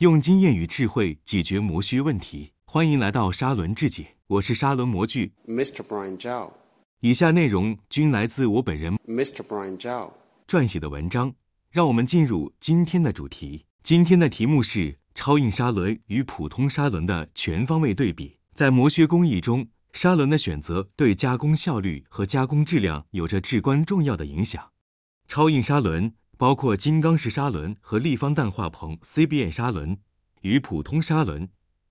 用经验与智慧解决磨削问题。欢迎来到沙轮智解，我是沙轮模具 Mr. Brian Zhao。以下内容均来自我本人 Mr. Brian Zhao 撰写的文章。让我们进入今天的主题。今天的题目是超硬砂轮与普通砂轮的全方位对比。在磨削工艺中，砂轮的选择对加工效率和加工质量有着至关重要的影响。超硬砂轮。包括金刚石砂轮和立方氮化硼 （CBN） 砂轮与普通砂轮，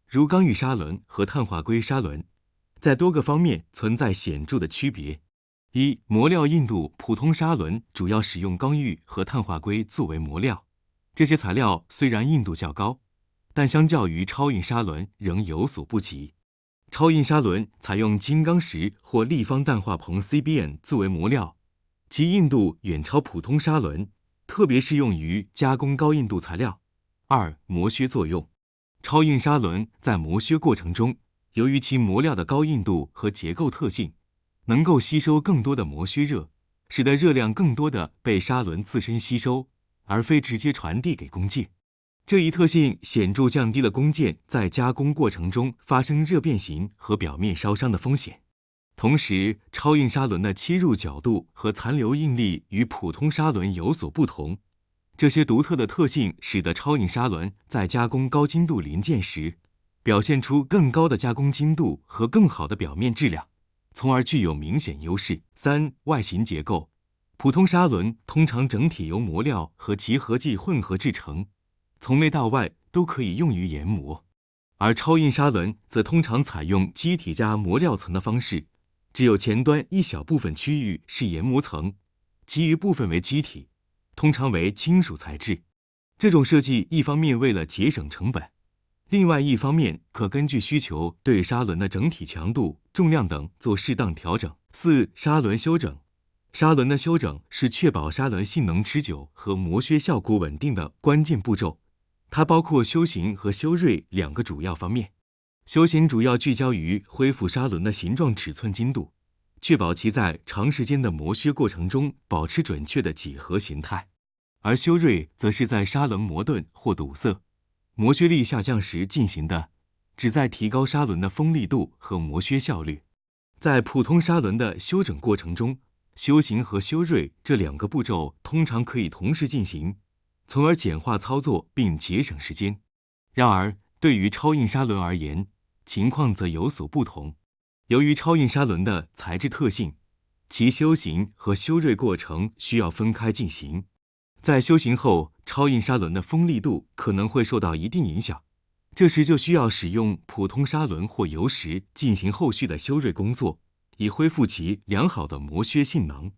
如钢玉砂轮和碳化硅砂轮，在多个方面存在显著的区别。一、磨料硬度：普通砂轮主要使用钢玉和碳化硅作为磨料，这些材料虽然硬度较高，但相较于超硬砂轮仍有所不及。超硬砂轮采用金刚石或立方氮化硼 （CBN） 作为磨料，其硬度远超普通砂轮。特别适用于加工高硬度材料。二、磨削作用。超硬砂轮在磨削过程中，由于其磨料的高硬度和结构特性，能够吸收更多的磨削热，使得热量更多的被砂轮自身吸收，而非直接传递给工件。这一特性显著降低了工件在加工过程中发生热变形和表面烧伤的风险。同时，超硬砂轮的切入角度和残留应力与普通砂轮有所不同，这些独特的特性使得超硬砂轮在加工高精度零件时，表现出更高的加工精度和更好的表面质量，从而具有明显优势。三、外形结构，普通砂轮通常整体由磨料和集合剂混合制成，从内到外都可以用于研磨，而超硬砂轮则通常采用机体加磨料层的方式。只有前端一小部分区域是研磨层，其余部分为机体，通常为金属材质。这种设计一方面为了节省成本，另外一方面可根据需求对砂轮的整体强度、重量等做适当调整。四、砂轮修整。砂轮的修整是确保砂轮性能持久和磨削效果稳定的关键步骤，它包括修形和修锐两个主要方面。修型主要聚焦于恢复砂轮的形状、尺寸、精度，确保其在长时间的磨削过程中保持准确的几何形态；而修锐则是在砂轮磨钝或堵塞、磨削力下降时进行的，旨在提高砂轮的锋利度和磨削效率。在普通砂轮的修整过程中，修型和修锐这两个步骤通常可以同时进行，从而简化操作并节省时间。然而，对于超硬砂轮而言，情况则有所不同。由于超硬砂轮的材质特性，其修行和修锐过程需要分开进行。在修行后，超硬砂轮的锋利度可能会受到一定影响，这时就需要使用普通砂轮或油石进行后续的修锐工作，以恢复其良好的磨削性能。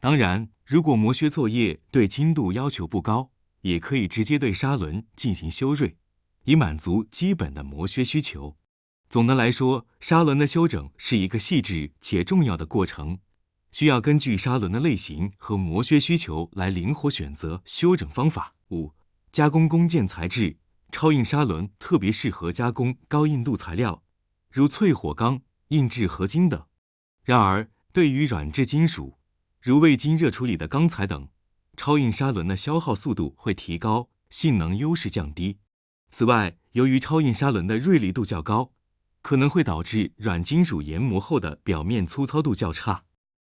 当然，如果磨削作业对精度要求不高，也可以直接对砂轮进行修锐，以满足基本的磨削需求。总的来说，砂轮的修整是一个细致且重要的过程，需要根据砂轮的类型和磨削需求来灵活选择修整方法。五、加工工件材质，超硬砂轮特别适合加工高硬度材料，如淬火钢、硬质合金等。然而，对于软质金属，如未经热处理的钢材等，超硬砂轮的消耗速度会提高，性能优势降低。此外，由于超硬砂轮的锐利度较高，可能会导致软金属研磨后的表面粗糙度较差，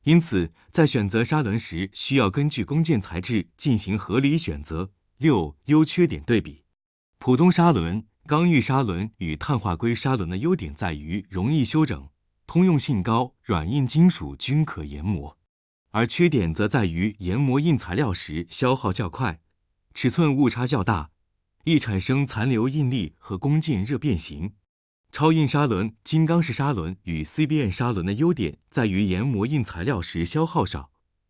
因此在选择砂轮时，需要根据工件材质进行合理选择。六、优缺点对比：普通砂轮、钢玉砂轮与碳化硅砂轮的优点在于容易修整、通用性高、软硬金属均可研磨；而缺点则在于研磨硬材料时消耗较快、尺寸误差较大、易产生残留应力和工件热变形。超硬砂轮、金刚式砂轮与 CBN 砂轮的优点在于研磨硬材料时消耗少，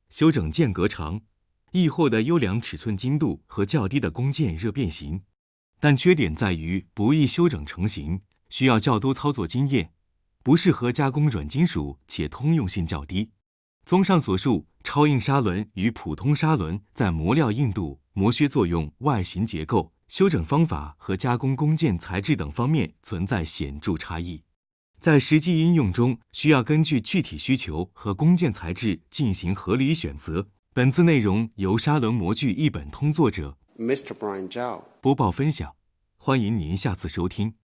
修整间隔长，易获得优良尺寸精度和较低的工件热变形；但缺点在于不易修整成型，需要较多操作经验，不适合加工软金属，且通用性较低。综上所述，超硬砂轮与普通砂轮在磨料硬度、磨削作用、外形结构。修整方法和加工工件材质等方面存在显著差异，在实际应用中需要根据具体需求和工件材质进行合理选择。本次内容由砂轮模具一本通作者 Mr. Brian Zhao 播报分享，欢迎您下次收听。